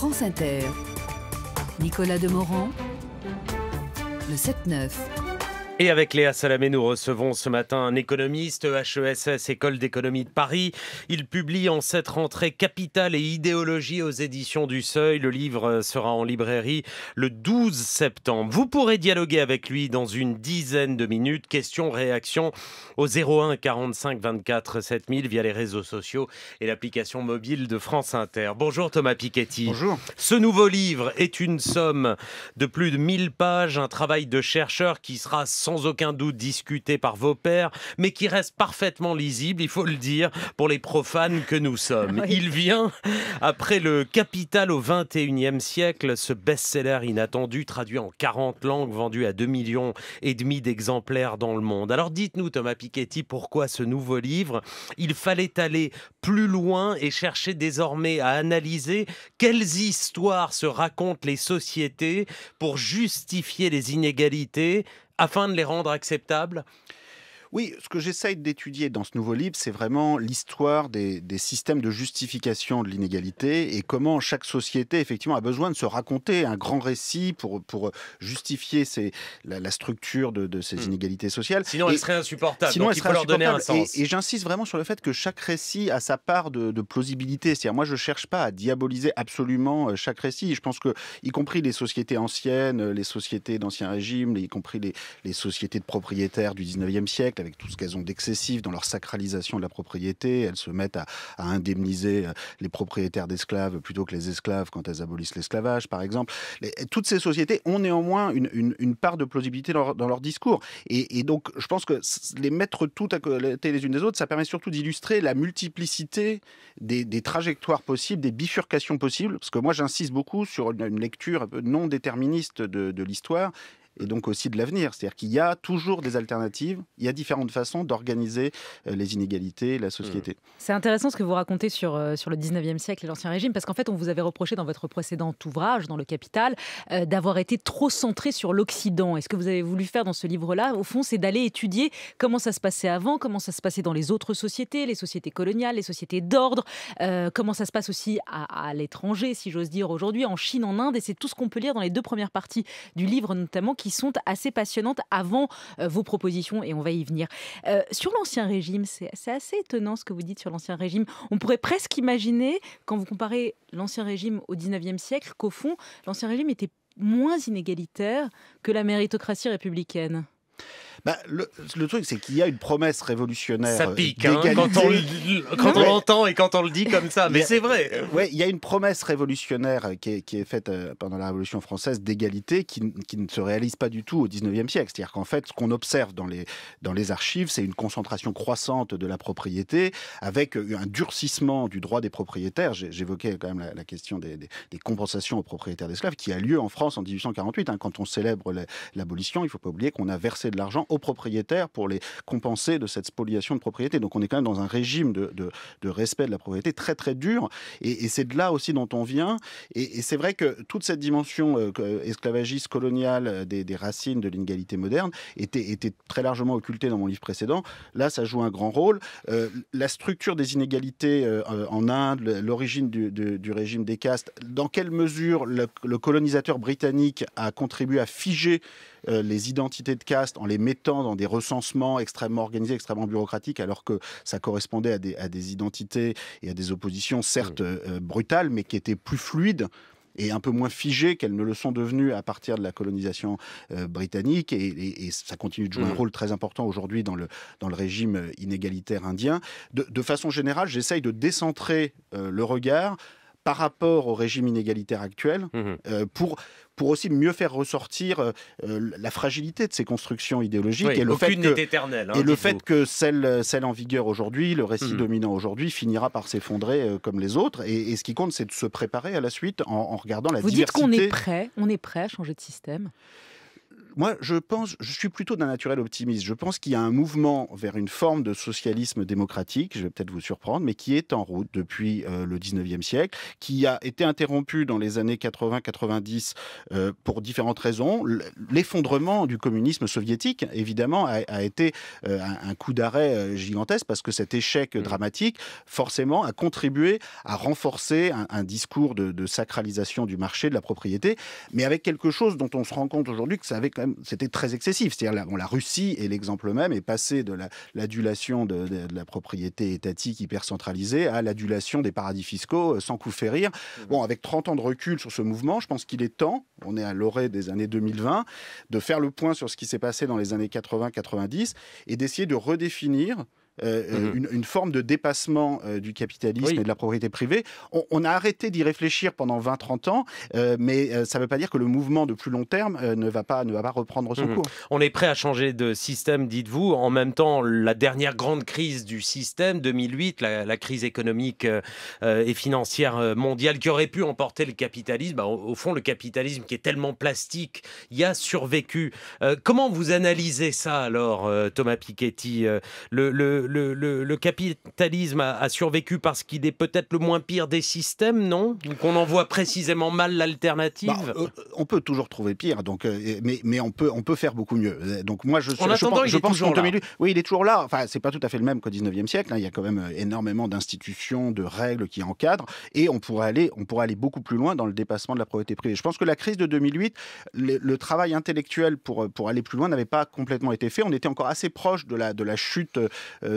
France Inter. Nicolas Demorand, le 7-9. Et avec Léa Salamé, nous recevons ce matin un économiste, HESS, École d'économie de Paris. Il publie en cette rentrée Capital et idéologie aux éditions du Seuil. Le livre euh, sera en librairie le 12 septembre. Vous pourrez dialoguer avec lui dans une dizaine de minutes. Questions, réactions au 01 45 24 7000 via les réseaux sociaux et l'application mobile de France Inter. Bonjour Thomas Piketty. Bonjour. Ce nouveau livre est une somme de plus de 1000 pages, un travail de chercheur qui sera sans sans aucun doute discuté par vos pères, mais qui reste parfaitement lisible, il faut le dire, pour les profanes que nous sommes. Il vient, après le Capital au XXIe siècle, ce best-seller inattendu, traduit en 40 langues, vendu à 2 millions et demi d'exemplaires dans le monde. Alors dites-nous, Thomas Piketty, pourquoi ce nouveau livre Il fallait aller plus loin et chercher désormais à analyser quelles histoires se racontent les sociétés pour justifier les inégalités afin de les rendre acceptables oui, ce que j'essaye d'étudier dans ce nouveau livre, c'est vraiment l'histoire des, systèmes de justification de l'inégalité et comment chaque société, effectivement, a besoin de se raconter un grand récit pour, pour justifier la, structure de, ces hmm. inégalités sociales. Sinon, elle serait insupportable. Sinon, donc il faut leur donner un sens. Et, j'insiste vraiment sur le fait que chaque récit a sa part de, plausibilité. C'est-à-dire, moi, je ne cherche pas à diaboliser absolument euh, chaque récit. Je pense que, y compris les sociétés anciennes, euh, les sociétés d'Ancien Régime, y compris les, les sociétés de propriétaires du 19e siècle, avec tout ce qu'elles ont d'excessif dans leur sacralisation de la propriété. Elles se mettent à, indemniser euh, les propriétaires d'esclaves plutôt que les esclaves quand elles abolissent l'esclavage, par exemple. toutes ces sociétés ont néanmoins une, part de plausibilité dans leur, discours. Et, donc, je pense que les mettre toutes à côté les unes des autres, ça permet surtout d'illustrer la multiplicité des, trajectoires possibles, des bifurcations possibles. Parce que moi, j'insiste beaucoup sur une, lecture non déterministe de l'histoire et donc aussi de l'avenir. C'est-à-dire qu'il y a toujours des alternatives, il y a différentes façons d'organiser euh, les inégalités, la société. Mmh. C'est intéressant ce que vous racontez sur, euh, sur le 19e siècle et l'Ancien Régime, parce qu'en fait, on vous avait reproché dans votre précédent ouvrage, dans Le Capital, euh, d'avoir été trop centré sur l'Occident. Et ce que vous avez voulu faire dans ce livre-là, au fond, c'est d'aller étudier comment ça se passait avant, comment ça se passait dans les autres sociétés, les sociétés coloniales, les sociétés d'ordre, comment ça se passe aussi à, à l'étranger, si j'ose dire, aujourd'hui, en Chine, en Inde. Et c'est tout ce qu'on peut lire dans les deux premières parties du livre, notamment, qui sont assez passionnantes avant euh, vos propositions et on va y venir. Euh, sur l'Ancien Régime, c'est assez étonnant ce que vous dites sur l'Ancien Régime. On pourrait presque imaginer, quand vous comparez l'Ancien Régime au 19e siècle, qu'au fond, l'Ancien Régime était moins inégalitaire que la méritocratie républicaine. Bah, le, truc, c'est qu'il y a une promesse révolutionnaire. Ça euh, pique hein, quand on l'entend et quand on le dit comme ça, mais c'est vrai. Oui, il y a une promesse révolutionnaire euh, qui est, faite euh, pendant la Révolution française d'égalité qui, ne se réalise pas du tout au 19e siècle. C'est-à-dire qu'en fait, ce qu'on observe dans les, dans les archives, c'est une concentration croissante de la propriété avec un durcissement du droit des propriétaires. J'évoquais quand même la, question des, compensations aux propriétaires d'esclaves qui a lieu en France en 1848. Hein. quand on célèbre l'abolition, il ne faut pas oublier qu'on a versé de l'argent aux propriétaires pour les compenser de cette spoliation de propriété. Donc on est quand même dans un régime de, de, respect de la propriété très très dur. Et, c'est de là aussi dont on vient. Et, c'est vrai que toute cette dimension euh, esclavagiste coloniale euh, des, racines de l'inégalité moderne était, était, très largement occultée dans mon livre précédent. Là, ça joue un grand rôle. Euh, la structure des inégalités en Inde, l'origine du, du, régime des castes, dans quelle mesure le, le colonisateur britannique a contribué à figer les identités de caste en les mettant dans des recensements extrêmement organisés, extrêmement bureaucratiques, alors que ça correspondait à des, identités et à des oppositions, certes mm. euh, euh, brutales, mais qui étaient plus fluides et un peu moins figées qu'elles ne le sont devenues à partir de la colonisation euh, britannique. Et, ça continue de jouer un mm. rôle très important aujourd'hui dans le, régime inégalitaire indien. De, façon générale, j'essaye de décentrer le regard par rapport au régime inégalitaire actuel mmh euh, pour, pour aussi mieux faire ressortir euh, euh, la fragilité de ces constructions idéologiques et le fait que, hein, et le fait que celle, celle en vigueur aujourd'hui, le récit mmh. dominant aujourd'hui, finira par s'effondrer comme les autres. Et, ce qui compte, c'est de se préparer à la suite en, regardant la diversité. Vous dites qu'on est prêt, on est prêt à changer de système moi, je pense, je suis plutôt d'un naturel optimiste. Je pense qu'il y a un mouvement vers une forme de socialisme démocratique, je vais peut-être vous surprendre, mais qui est en route depuis euh, le 19e siècle, qui a été interrompu dans les années 80-90 euh, pour différentes raisons. L'effondrement du communisme soviétique, évidemment, a, été euh, un, coup d'arrêt gigantesque parce que cet échec mmh. dramatique, forcément, a contribué à renforcer un, discours de, sacralisation du marché, de la propriété, mais avec quelque chose dont on se rend compte aujourd'hui que ça avait c'était très excessif. C'est-à-dire, la, Russie est l'exemple même, est passée de l'adulation de, la propriété étatique hyper centralisée à l'adulation des paradis fiscaux euh, sans coup férir. Mmh. Bon, avec 30 ans de recul sur ce mouvement, je pense qu'il est temps, on est à l'orée des années 2020, de faire le point sur ce qui s'est passé dans les années 80-90 et d'essayer de redéfinir euh, mmh une, forme de dépassement euh, du capitalisme et de la propriété privée. On, a arrêté d'y réfléchir pendant 20-30 ans, euh, mais ça ne veut pas dire que le mouvement de plus long terme ne, va pas, ne va pas reprendre son mmh cours. On est prêt à changer de système, dites-vous. En même temps, la dernière grande crise du système, 2008, la, crise économique et financière mondiale qui aurait pu emporter le capitalisme, bah, au, fond, le capitalisme qui est tellement plastique, y a survécu. comment vous analysez ça alors, Thomas Piketty le le, capitalisme a, survécu parce qu'il est peut-être le moins pire des systèmes, non Donc on en voit précisément mal l'alternative bah, euh, On peut toujours trouver pire, donc, euh, mais, mais on, peut, on peut faire beaucoup mieux. Euh, donc moi, je, en je, attendant, pense, il est toujours là. oui, il est toujours là. Enfin, c'est pas tout à fait le même qu'au 19e siècle. Hein. Il y a quand même énormément d'institutions, de règles qui encadrent, et on pourrait aller, on pourrait aller beaucoup plus loin dans le dépassement de la propriété privée. Je pense que la crise de 2008, le, travail intellectuel pour, pour aller plus loin n'avait pas complètement été fait. On était encore assez proche de la, de la chute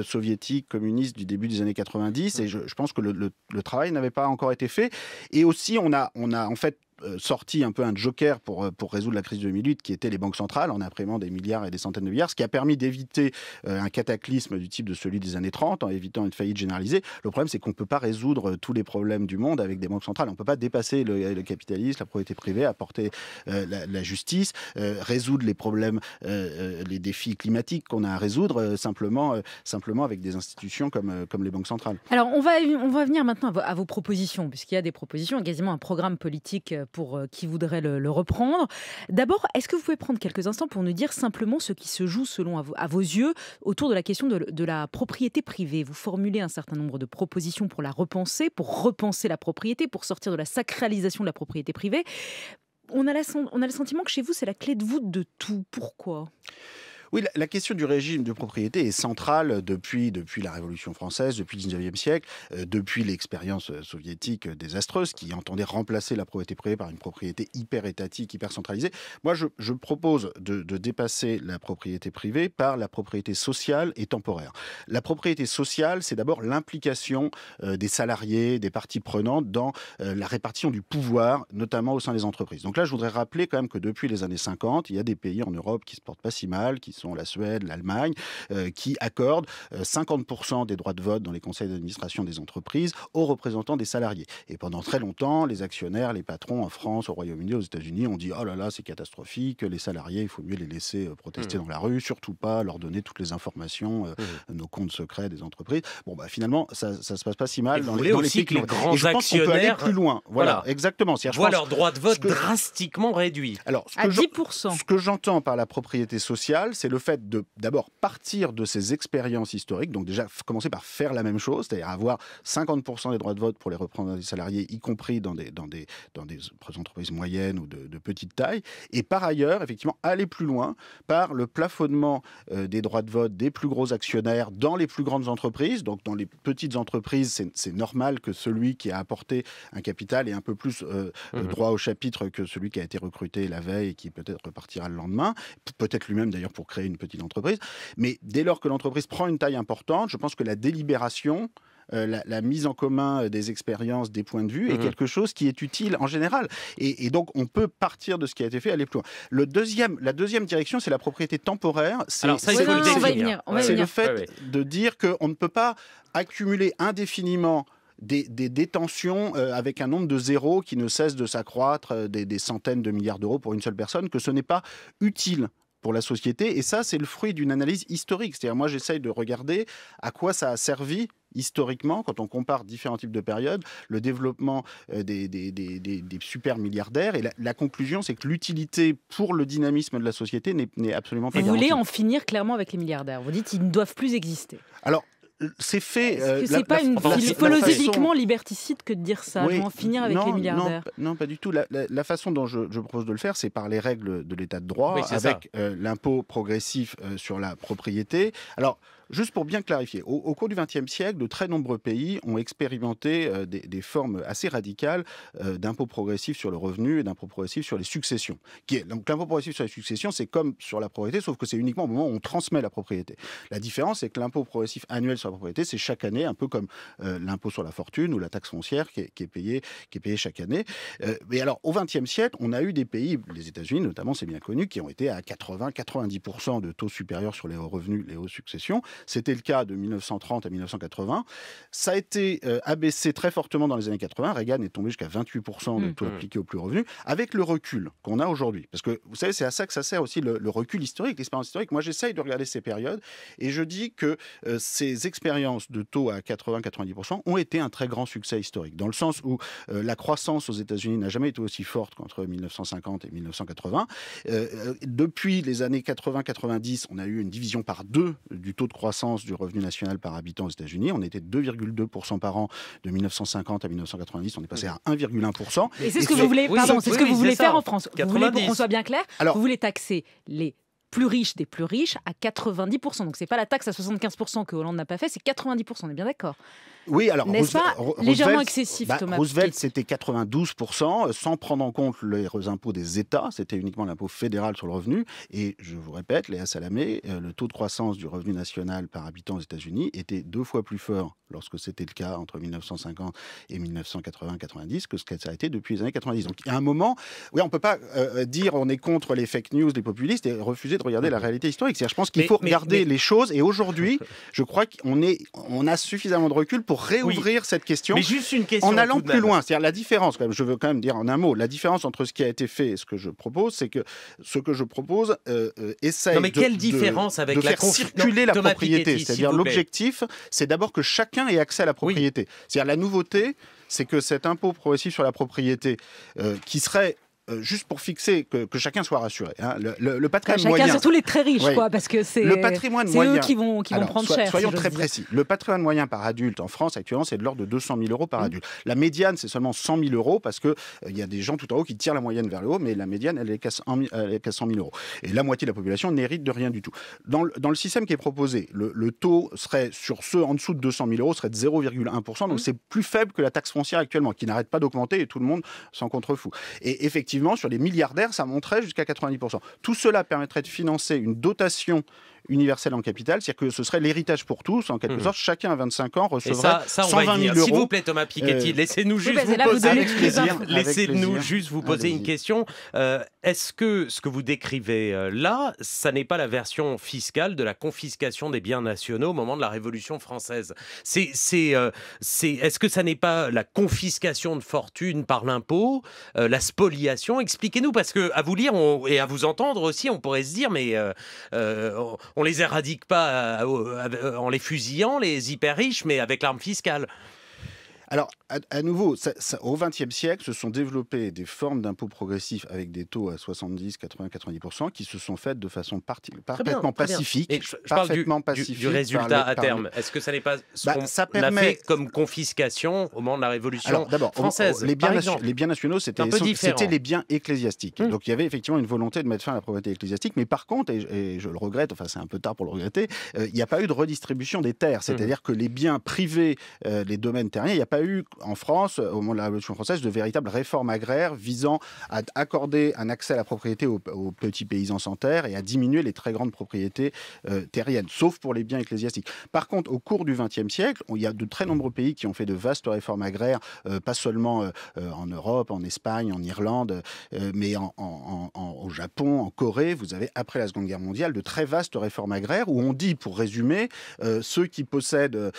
soviétique, communiste du début des années 90. Et mm. je, pense que le, travail n'avait pas encore été fait. Et aussi, on a, on a en fait euh, sorti un peu un joker pour, euh, pour résoudre la crise de 2008, qui était les banques centrales, en imprimant des milliards et des centaines de milliards, ce qui a permis d'éviter euh, un cataclysme du type de celui des années 30, en évitant une faillite généralisée. Le problème, c'est qu'on ne peut pas résoudre tous les problèmes du monde avec des banques centrales. On ne peut pas dépasser le, le capitalisme, la propriété privée, apporter la, justice, résoudre les problèmes, les défis climatiques qu'on a à résoudre simplement, simplement avec des institutions comme, comme les banques centrales. Alors, on va, on va venir maintenant à vos, à vos propositions, puisqu'il y a des propositions, quasiment un programme politique pour euh, qui voudrait le, reprendre. D'abord, est-ce que vous pouvez prendre quelques instants pour nous dire simplement ce qui se joue selon à, vos, yeux autour de la question de, la propriété privée Vous formulez un certain nombre de propositions pour la repenser, pour repenser la propriété, pour sortir de la sacralisation de la propriété privée. on a le sentiment que chez vous, c'est la clé de voûte de tout. Pourquoi oui, la, question du régime de propriété est centrale depuis, depuis la Révolution française, depuis le 19e siècle, euh, depuis l'expérience euh, soviétique euh, désastreuse qui entendait remplacer la propriété privée par une propriété hyper étatique, hyper centralisée. Moi, je, propose de, dépasser la propriété privée par la propriété sociale et temporaire. La propriété sociale, c'est d'abord l'implication des salariés, des parties prenantes dans la répartition du pouvoir, notamment au sein des entreprises. Donc là, je voudrais rappeler quand même que depuis les années 50, il y a des pays en Europe qui se portent pas si mal, qui la Suède, l'Allemagne, euh, qui accordent 50% euh, des droits de vote dans les conseils d'administration des entreprises aux représentants des salariés. Et pendant très longtemps, les actionnaires, les patrons en France, au Royaume-Uni, aux États-Unis ont dit oh là là, c'est catastrophique, les salariés, il faut mieux les laisser euh, protester mmh. dans la rue, surtout pas leur donner toutes les informations, mmh. nos comptes secrets des entreprises. Bon, bah finalement, ça, ne se passe pas si mal et dans, les, dans aussi les, grands et je pense actionnaires. Peut aller plus loin. Voilà, exactement. exactement. Je voient leurs droits de vote drastiquement réduits. Alors, ce que à 10%. ce que j'entends par la propriété sociale, c'est le fait de d'abord partir de ces expériences historiques, donc déjà commencer par faire la même chose, c'est-à-dire avoir 50% des droits de vote pour les reprendre des salariés, y compris dans des, dans des, dans des entreprises moyennes ou de, petite taille, et par ailleurs, effectivement, aller plus loin par le plafonnement euh, des droits de vote des plus gros actionnaires dans les plus grandes entreprises. Donc dans les petites entreprises, c'est normal que celui qui a apporté un capital ait un peu plus de euh, mmh droit au chapitre que celui qui a été recruté la veille et qui peut-être repartira le lendemain, peut-être lui-même d'ailleurs pour créer une petite entreprise. Mais dès lors que l'entreprise prend une taille importante, je pense que la délibération euh, la, mise en commun euh, des expériences, des points de vue est mmh quelque chose qui est utile en général. Et, donc, on peut partir de ce qui a été fait, aller plus loin. Le deuxième, la deuxième direction, c'est la propriété temporaire. C'est le, fait de dire qu'on ne peut pas accumuler indéfiniment des, détentions euh, avec un nombre de zéros qui ne cesse de s'accroître, des, centaines de milliards d'euros pour une seule personne, que ce n'est pas utile pour la société. Et ça, c'est le fruit d'une analyse historique. C'est-à-dire, moi, j'essaye de regarder à quoi ça a servi historiquement, quand on compare différents types de périodes, le développement euh, des, super milliardaires. Et la, conclusion, c'est que l'utilité pour le dynamisme de la société n'est absolument pas. Vous voulez en finir clairement avec les milliardaires Vous dites qu'ils ne doivent plus exister. Alors, c'est fait. Est-ce que euh, c'est pas une, philosophiquement liberticide que de dire ça oui, en finir avec non, les milliardaires non, pas du tout. La, façon dont je, propose de le faire, c'est par les règles de l'état de droit, avec euh, l'impôt progressif euh, sur la propriété. Alors, Juste pour bien clarifier, au, cours du XXe siècle, de très nombreux pays ont expérimenté euh, des, formes assez radicales euh, d'impôts d'impôt progressif sur le revenu et d'impôts progressif sur les successions. Qui est, donc l'impôt progressif sur les successions, c'est comme sur la propriété, sauf que c'est uniquement au moment où on transmet la propriété. La différence, c'est que l'impôt progressif annuel sur la propriété, c'est chaque année, un peu comme euh, l'impôt sur la fortune ou la taxe foncière qui est, payée, qui est payé chaque année. mais alors, au XXe siècle, on a eu des pays, les États-Unis notamment, c'est bien connu, qui ont été à 80-90% de taux supérieurs sur les revenus, les hauts successions. C'était le cas de 1930 à 1980. Ça a été euh, abaissé très fortement dans les années 80. Reagan est tombé jusqu'à 28% de mmh, taux mmh. appliqué aux plus revenus, avec le recul qu'on a aujourd'hui. Parce que vous savez, c'est à ça que ça sert aussi le, recul historique, l'expérience historique. Moi, j'essaye de regarder ces périodes et je dis que euh, ces expériences de taux à 80-90% ont été un très grand succès historique, dans le sens où euh, la croissance aux États-Unis n'a jamais été aussi forte qu'entre 1950 et 1980. depuis les années 80-90, on a eu une division par deux du taux de croissance du revenu national par habitant aux États-Unis. On était de 2,2% par an de 1950 à 1990. On est passé à 1,1%. Et c'est ce que vous voulez, c'est ce que vous voulez faire en France. Vous voulez, qu'on soit bien clair, vous voulez taxer les plus riches des plus riches à 90%. Donc c'est pas la taxe à 75% que Hollande n'a pas fait, c'est 90%, on est bien d'accord. Oui, alors n'est-ce pas légèrement excessif, bah, Roosevelt, c'était 92%, sans prendre en compte les impôts des États, c'était uniquement l'impôt fédéral sur le revenu. Et je vous répète, Léa Salamé, euh, le taux de croissance du revenu national par habitant aux États-Unis était deux fois plus fort lorsque c'était le cas entre 1950 et 1980-90 que ce qu'elle ça a été depuis les années 90. Donc il y a un moment, oui, on peut pas euh, dire on est contre les fake news, les populistes et refuser de regarder la mhm. réalité historique. je pense qu'il faut regarder les choses. Et aujourd'hui, je crois qu'on est, on a suffisamment de recul pour réouvrir cette question, mais juste une question en allant plus loin. cest la différence, je veux quand même dire en un mot, la différence entre ce qui a été fait et ce que je propose, c'est que ce que je propose euh, euh, essaie mais de, différence avec faire circuler la propriété. C'est-à-dire l'objectif, c'est d'abord que chacun ait accès à la propriété. C'est-à-dire la nouveauté, c'est que cet impôt progressif sur la propriété, euh, qui serait euh, juste pour fixer que, chacun soit rassuré, hein. le, patrimoine moyen. Chacun, surtout les très riches, quoi, parce que c'est le patrimoine eux qui vont, qui prendre cher. Soyons très précis. Le patrimoine moyen par adulte en France actuellement, c'est de l'ordre de 200 000 euros par mmh. adulte. La médiane, c'est seulement 100 000 euros parce que euh, il y a des gens tout en haut qui tirent la moyenne vers le haut, mais la médiane, elle est qu'à 100 000 euros. Et la moitié de la population n'hérite de rien du tout. Dans le, dans le système qui est proposé, le, taux serait sur ceux en dessous de 200 000 euros serait de 0,1 donc mmh. c'est plus faible que la taxe foncière actuellement, qui n'arrête pas d'augmenter et tout le monde s'en contrefou Et effectivement sur les milliardaires, ça monterait jusqu'à 90%. Tout cela permettrait de financer une dotation universel en capital, c'est-à-dire que ce serait l'héritage pour tous, en quelque mhm. sorte, chacun à 25 ans recevrait ça, ça, 120 000 euros. S'il vous plaît, Thomas Piketty, euh, laissez-nous juste, vous poser... laissez-nous juste vous poser une question. Euh, est-ce que ce que vous décrivez euh, là, ça n'est pas la version fiscale de la confiscation des biens nationaux au moment de la Révolution française C'est, c'est, Est-ce que ça n'est pas la confiscation de fortune par l'impôt, la spoliation Expliquez-nous, parce que à vous lire et à vous entendre aussi, on pourrait se dire, mais on les éradique pas euh, euh, en les fusillant, les hyper riches, mais avec l'arme fiscale. Alors, à, nouveau, ça, au XXe siècle, se sont développées des formes d'impôts progressifs avec des taux à 70, 80, 90 qui se sont faites de façon parfaitement pacifique. je, parle du, résultat à terme. Est-ce que ça n'est pas ce bah, ça permet... fait comme confiscation au moment de la Révolution française les, biens les nationaux, c'était les biens ecclésiastiques. Mmh. Donc, il y avait effectivement une volonté de mettre fin à la propriété ecclésiastique. Mais par contre, et, je le regrette, enfin, c'est un peu tard pour le regretter, euh, il n'y a pas eu de redistribution des terres. Mmh. C'est-à-dire que les biens privés, les euh, domaines terriens, il n'y a pas eu en France, euh, au moment de la Révolution française, de véritables réformes agraires visant à accorder un accès à la propriété aux, petits paysans sans terre et à diminuer les très grandes propriétés euh, terriennes, sauf pour les biens ecclésiastiques. Par contre, au cours du XXe siècle, il y a de très nombreux pays qui ont fait de vastes réformes agraires, euh, pas seulement en Europe, en Espagne, en Irlande, mais au Japon, en Corée. Vous avez, après la Seconde Guerre mondiale, de très vastes réformes agraires où on dit, pour résumer, ceux qui possèdent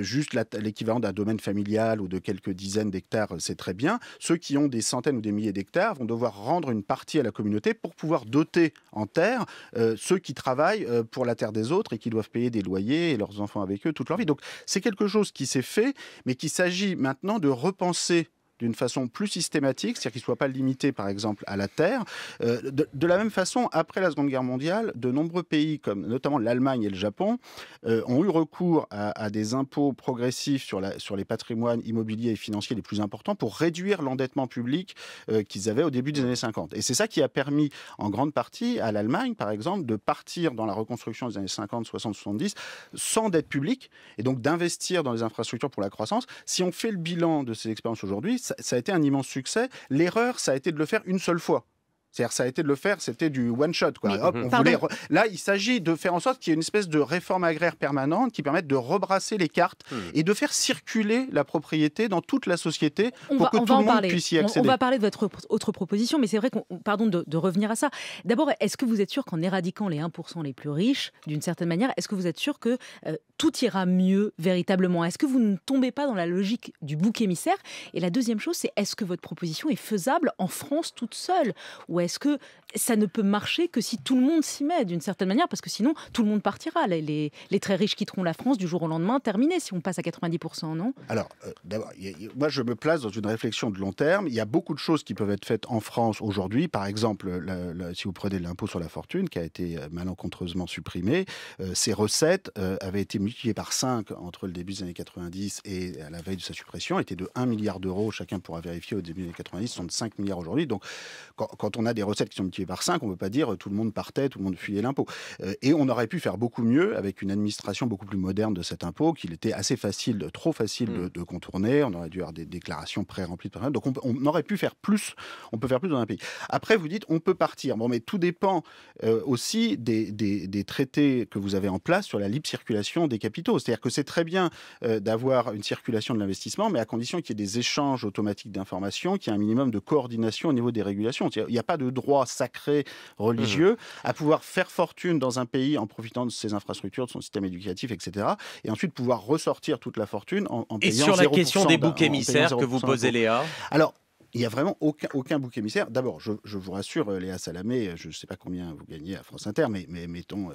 juste l'équivalent d'un domaine familial ou de quelques dizaines d'hectares, euh, c'est très bien. Ceux qui ont des centaines ou des milliers d'hectares vont devoir rendre une partie à la communauté pour pouvoir doter en terre euh, ceux qui travaillent euh, pour la terre des autres et qui doivent payer des loyers et leurs enfants avec eux toute leur vie. Donc c'est quelque chose qui s'est fait, mais qu'il s'agit maintenant de repenser d'une façon plus systématique, c'est-à-dire qu'il ne soit pas limité, par exemple, à la terre. Euh, de, la même façon, après la Seconde Guerre mondiale, de nombreux pays, comme notamment l'Allemagne et le Japon, euh, ont eu recours à, des impôts progressifs sur, la, sur les patrimoines immobiliers et financiers les plus importants pour réduire l'endettement public euh, qu'ils avaient au début des années 50. Et c'est ça qui a permis, en grande partie, à l'Allemagne, par exemple, de partir dans la reconstruction des années 50, 60, 70 sans dette publique, et donc d'investir dans les infrastructures pour la croissance. Si on fait le bilan de ces expériences aujourd'hui, ça, a été un immense succès. L'erreur, ça a été de le faire une seule fois. C'est-à-dire, ça a été de le faire, c'était du one-shot. quoi. Mhm. Là, il s'agit de faire en sorte qu'il y ait une espèce de réforme agraire permanente qui permette de rebrasser les cartes hmm. et de faire circuler la propriété dans toute la société pour que tout le monde puisse y accéder. On, va parler de votre autre proposition, mais c'est vrai qu'on. Pardon de, revenir à ça. D'abord, est-ce que vous êtes sûr qu'en éradiquant les 1% les plus riches, d'une certaine manière, est-ce que vous êtes sûr que euh, tout ira mieux véritablement Est-ce que vous ne tombez pas dans la logique du bouc émissaire Et la deuxième chose, c'est est-ce que votre proposition est faisable en France toute seule est-ce que ça ne peut marcher que si tout le monde s'y met d'une certaine manière Parce que sinon, tout le monde partira. Les, très riches quitteront la France du jour au lendemain, terminé, si on passe à 90%, non Alors, euh, d'abord, moi je me place dans une réflexion de long terme. Il y a beaucoup de choses qui peuvent être faites en France aujourd'hui. Par exemple, si vous prenez l'impôt sur la fortune, qui a été euh, malencontreusement supprimé, ces euh, ses recettes avaient été multipliées par 5 entre le début des années 90 et à la veille de sa suppression, étaient de 1 milliard d'euros, chacun pourra vérifier au début des années 90, sont de 5 milliards aujourd'hui. Donc, quand, quand on a des recettes qui sont multipliées par 5, on ne peut pas dire euh, tout le monde partait, tout le monde fuyait l'impôt. Euh, et on aurait pu faire beaucoup mieux avec une administration beaucoup plus moderne de cet impôt, qu'il était assez facile, trop facile de, mm. contourner. On aurait dû avoir des déclarations pré-remplies. Donc on, aurait pu faire plus, on peut faire plus dans un pays. Après, vous dites, on peut partir. Bon, mais tout dépend euh, aussi des, des, traités que vous avez en place sur la libre circulation des capitaux. C'est-à-dire que c'est très bien d'avoir une circulation de l'investissement, mais à condition qu'il y ait des échanges automatiques d'informations, qu'il y ait un minimum de coordination au niveau des régulations. Il n'y a pas de droit sacré religieux, mmh. à pouvoir faire fortune dans un pays en profitant de ses infrastructures, de son système éducatif, etc. Et ensuite pouvoir ressortir toute la fortune en, en payant Et sur la question des boucs émissaires que vous posez, Léa Alors, il n'y a vraiment aucun, aucun bouc émissaire. D'abord, je, vous rassure, euh, Léa Salamé, euh, je ne sais pas combien vous gagnez à France Inter, mais, mettons. Euh,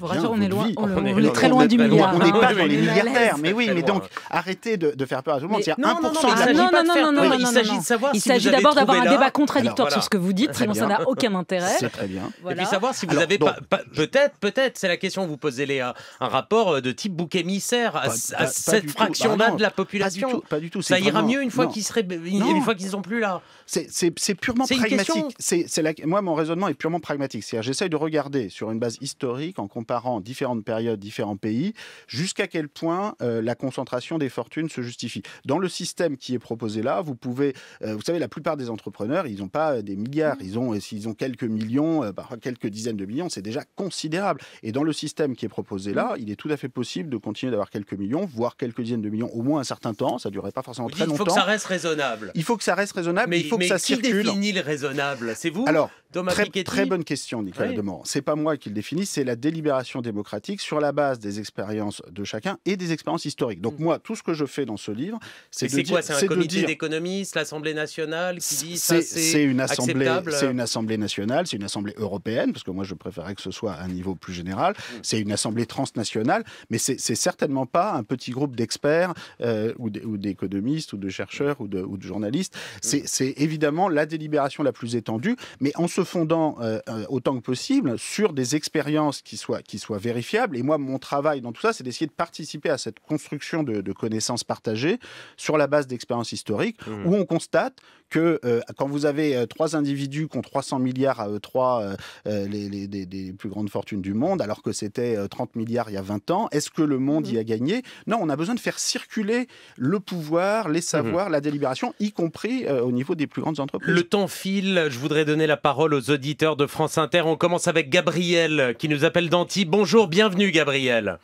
vous on est loin, on, très loin du milliard. On n'est pas ah dans les milliardaires, mais oui, mais donc arrêtez de, faire peur à tout le monde. 1 non, non, ah, non, non, il s'agit Il s'agit d'abord d'avoir un débat contradictoire sur ce que vous dites, sinon ça n'a aucun intérêt. C'est très bien. Et puis savoir si vous avez peut-être, peut-être, c'est la question que vous posez, Léa, un rapport de type bouc émissaire à cette fraction-là ah de la population. Pas du tout. Ça ira mieux une fois qu'ils seraient, une fois qu'ils ont plus là. C'est purement pragmatique. C'est moi, mon raisonnement est purement pragmatique. C'est-à-dire, j'essaye de regarder sur une base historique, en comparant différentes périodes, différents pays, jusqu'à quel point euh, la concentration des fortunes se justifie. Dans le système qui est proposé là, vous pouvez, euh, vous savez, la plupart des entrepreneurs, ils n'ont pas euh, des milliards, mmh. ils ont, s'ils ont quelques millions, parfois quelques dizaines de millions, c'est déjà considérable. Et dans le système qui est proposé là, mmh. il est tout à fait possible de continuer d'avoir quelques millions, voire quelques dizaines de millions, au moins un certain temps. Ça ne durerait pas forcément très longtemps. Il faut que ça reste raisonnable. Il faut que ça reste raisonnable. Mais il faut mais ça qui circule. définit le raisonnable C'est vous Alors, très, très bonne question, Nicolas oui. Ce C'est pas moi qui le définis, c'est la délibération démocratique sur la base des expériences de chacun et des expériences historiques. Donc mhm. moi, tout ce que je fais dans ce livre, c'est de quoi, C'est un comité d'économistes, l'Assemblée nationale qui dit ça C'est une assemblée, c'est une assemblée nationale, c'est une assemblée européenne, parce que moi je préférais que ce soit à un niveau plus général. Mhm. C'est une assemblée transnationale, mais c'est certainement pas un petit groupe d'experts euh, ou d'économistes ou de chercheurs ou de, ou de journalistes. C'est mhm évidemment la délibération la plus étendue, mais en se fondant euh, euh, autant que possible sur des expériences qui soient, qui soient vérifiables. Et moi, mon travail dans tout ça, c'est d'essayer de participer à cette construction de, connaissances partagées sur la base d'expériences historiques, mmh. où on constate que euh, quand vous avez trois individus qui ont 300 milliards à eux trois, les, plus grandes fortunes du monde, alors que c'était 30 milliards il y a 20 ans, est-ce que le monde y mmh. a gagné Non, on a besoin de faire circuler le pouvoir, les mmh. savoirs, la délibération, y compris au niveau des plus grandes entreprises. Le temps file, je voudrais donner la parole aux auditeurs de France Inter. On commence avec Gabriel qui nous appelle Danti. Bonjour, bienvenue Gabriel.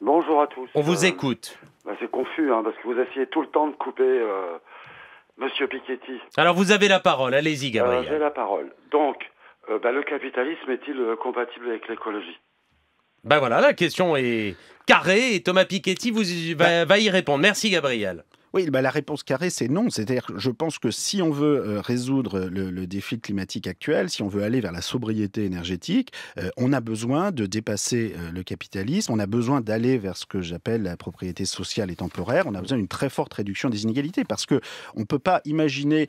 Bonjour à tous. On vous euh, écoute. Bah, c'est confus hein, parce que vous essayez tout le temps de couper euh, Monsieur Piketty. Alors vous avez la parole, allez-y euh, Gabriel. J'ai la parole. Donc, euh, bah, le capitalisme est-il compatible avec l'écologie ben voilà, la question est carrée et Thomas Piketty vous va y répondre. Merci Gabriel. Oui, bah, la réponse carrée, c'est non. C'est-à-dire je pense que si on veut euh, résoudre le, défi climatique actuel, si on veut aller vers la sobriété énergétique, euh, on a besoin de dépasser euh, le capitalisme, on a besoin d'aller vers ce que j'appelle la propriété sociale et temporaire, on a besoin d'une très forte réduction des inégalités parce que on ne peut pas imaginer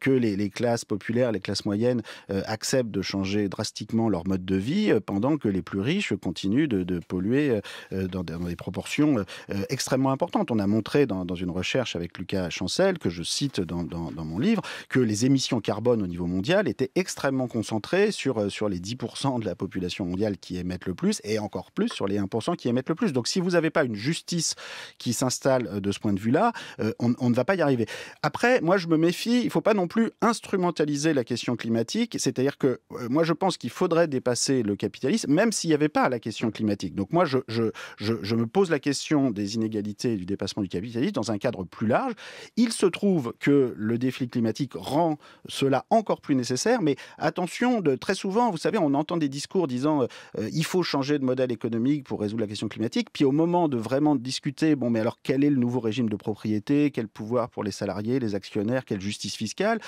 que les, classes populaires, les classes moyennes acceptent de changer drastiquement leur mode de vie pendant que les plus riches continuent de, polluer dans, des proportions extrêmement importantes. On a montré dans une recherche avec Lucas Chancel, que je cite dans, mon livre, que les émissions carbone au niveau mondial étaient extrêmement concentrées sur, euh, sur les 10% de la population mondiale qui émettent le plus, et encore plus sur les 1% qui émettent le plus. Donc si vous n'avez pas une justice qui s'installe euh, de ce point de vue-là, euh, on, ne va pas y arriver. Après, moi, je me méfie, il ne faut pas non plus instrumentaliser la question climatique, c'est-à-dire que moi, je pense qu'il faudrait dépasser le capitalisme, même s'il n'y avait pas la question climatique. Donc moi, je, je, je, je me pose la question des inégalités et du dépassement du capitalisme dans un cadre plus large. Il se trouve que le défi climatique rend cela encore plus nécessaire, mais attention, de, très souvent, vous savez, on entend des discours disant euh, euh, il faut changer de modèle économique pour résoudre la question climatique, puis au moment de vraiment discuter, bon, mais alors quel est le nouveau régime de propriété, quel pouvoir pour les salariés, les actionnaires, quelle justice fiscale,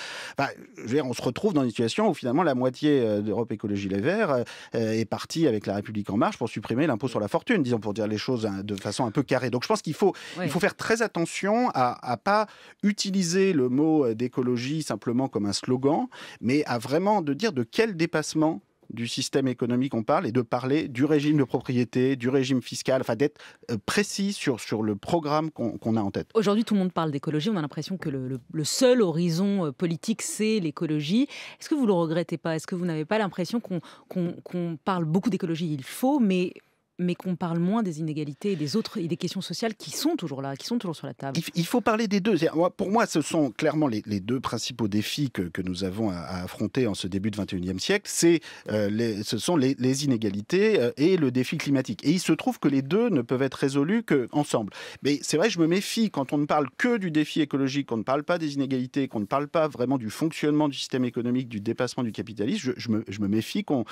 on se retrouve dans une situation où finalement la moitié euh, d'Europe Écologie Les Verts est partie avec la République En Marche pour supprimer l'impôt sur la fortune, disons, pour dire les choses hein, de façon un peu carrée. Donc je pense qu'il faut, il faut faire très attention à, à pas utiliser le mot euh, d'écologie simplement comme un slogan, mais à vraiment de dire de quel dépassement du système économique on parle et de parler du régime de propriété, du régime fiscal, enfin d'être euh, précis sur, sur le programme qu'on a en tête. Aujourd'hui, tout le monde parle d'écologie. On a l'impression que le, seul horizon euh, politique, c'est l'écologie. Est-ce que vous le regrettez pas Est-ce que vous n'avez pas l'impression qu'on parle beaucoup d'écologie Il faut, mais mais qu'on parle moins des inégalités et des autres et des questions sociales qui sont toujours là, qui sont toujours sur la table. Il faut parler des deux. Pour moi, ce sont clairement les, deux principaux défis que, nous avons à, affronter en ce début de 21e siècle. C'est, euh, ce sont les, inégalités euh, et le défi climatique. Et il se trouve que les deux ne peuvent être résolus qu'ensemble. Mais c'est vrai, je me méfie quand on ne parle que du défi écologique, qu'on ne parle pas des inégalités, qu'on ne parle pas vraiment du fonctionnement du système économique, du dépassement du capitalisme. Je, me, méfie mmh. qu'on,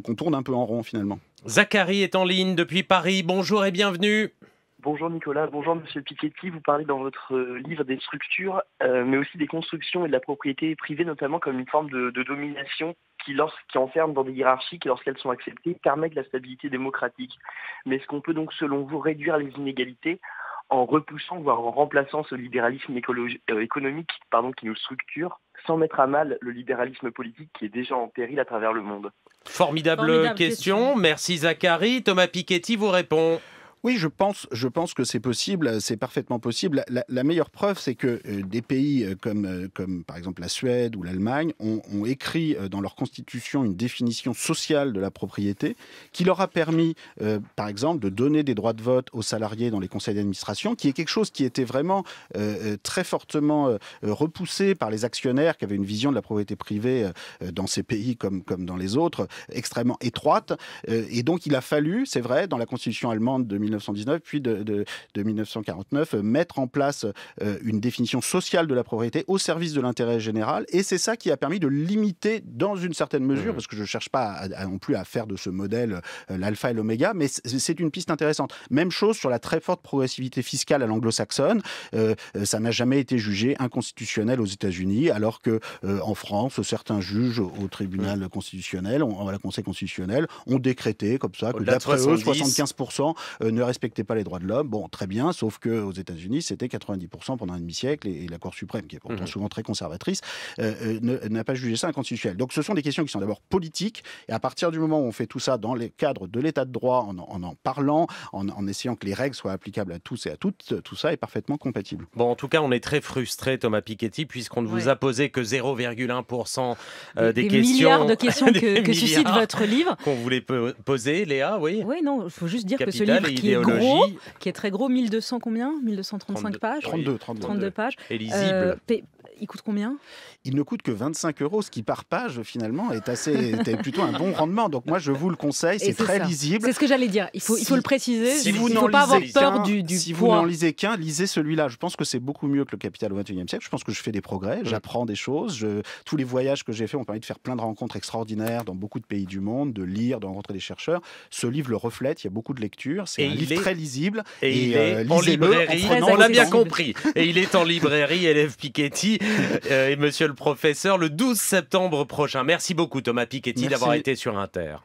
qu'on tourne un peu en rond finalement. Zachary est en ligne depuis Paris. Bonjour et bienvenue. Bonjour Nicolas, bonjour Monsieur Piketty. Vous parlez dans votre euh, livre des structures, euh, mais aussi des constructions et de la propriété privée, notamment comme une forme de, domination qui, lorsqu'elles enferme dans des hiérarchies, qui, lorsqu'elles sont acceptées, permettent la stabilité démocratique. Mais est-ce qu'on peut donc, selon vous, réduire les inégalités en repoussant, voire en remplaçant ce libéralisme euh, économique qui nous structure, sans mettre à mal le libéralisme politique qui est déjà en péril à travers le monde Formidable, question. question. Merci Zachary. Thomas Piketty vous répond. Oui, je pense, je pense que c'est possible, c'est parfaitement possible. La, meilleure preuve, c'est que euh, des pays euh, comme, euh, comme par exemple la Suède ou l'Allemagne ont, écrit dans leur constitution une définition sociale de la propriété qui leur a permis, par exemple, de donner des droits de vote aux salariés dans les conseils d'administration, qui est quelque chose qui était vraiment très fortement repoussé par les actionnaires qui avaient une vision de la propriété privée dans ces pays comme, comme dans les autres, extrêmement étroite. et donc il a fallu, c'est vrai, dans la constitution allemande de 1919, puis de, 1949, euh, mettre en place euh, une définition sociale de la propriété au service de l'intérêt général. Et c'est ça qui a permis de limiter dans une certaine mesure, mmh. parce que je ne cherche pas non plus à faire de ce modèle euh, l'alpha et l'oméga, mais c'est une piste intéressante. Même chose sur la très forte progressivité fiscale à l'anglo-saxonne. ça n'a jamais été jugé inconstitutionnel aux États-Unis, alors que en France, certains juges au tribunal mmh. constitutionnel, au Conseil constitutionnel, ont décrété comme ça que d'après eux, 75% ne ne respectait pas les droits de l'homme. Bon, très bien, sauf que aux États-Unis, c'était 90% pendant un demi-siècle, et, la Cour suprême, qui est pourtant mmh souvent très conservatrice, euh, euh, n'a pas jugé ça inconstitutionnel. Donc, ce sont des questions qui sont d'abord politiques, et à partir du moment où on fait tout ça dans les cadres de l'État de droit, en en, parlant, en, essayant que les règles soient applicables à tous et à toutes, tout ça est parfaitement compatible. Bon, en tout cas, on est très frustré, Thomas Piketty, puisqu'on ne vous a posé que 0,1% euh, des, questions. milliards de questions que, suscite votre livre. Qu'on voulait poser, Léa, oui. Oui, non, il faut juste dire que ce livre qui qui est qui est très gros, 1200 combien 1235 pages 32, 32, pages. Et lisible. Euh, il coûte combien il ne coûte que 25 euros, ce qui par page finalement est assez, plutôt un bon rendement. Donc moi je vous le conseille, c'est très lisible. C'est ce que j'allais dire. Il faut, il faut le préciser. Si vous il pas avoir du, vous n'en lisez qu'un, lisez celui-là. Je pense que c'est beaucoup mieux que le Capital au XXIe siècle. Je pense que je fais des progrès, j'apprends des choses. Je, tous les voyages que j'ai faits ont permis de faire plein de rencontres extraordinaires dans beaucoup de pays du monde, de lire, de rencontrer des chercheurs. Ce livre le reflète. Il y a beaucoup de lectures. C'est un livre est... très lisible. Et, il euh, est en librairie. on l'a bien compris. Et il est en librairie. Élève Piketty euh, et Monsieur le professeur le 12 septembre prochain. Merci beaucoup Thomas Piketty d'avoir été sur Inter.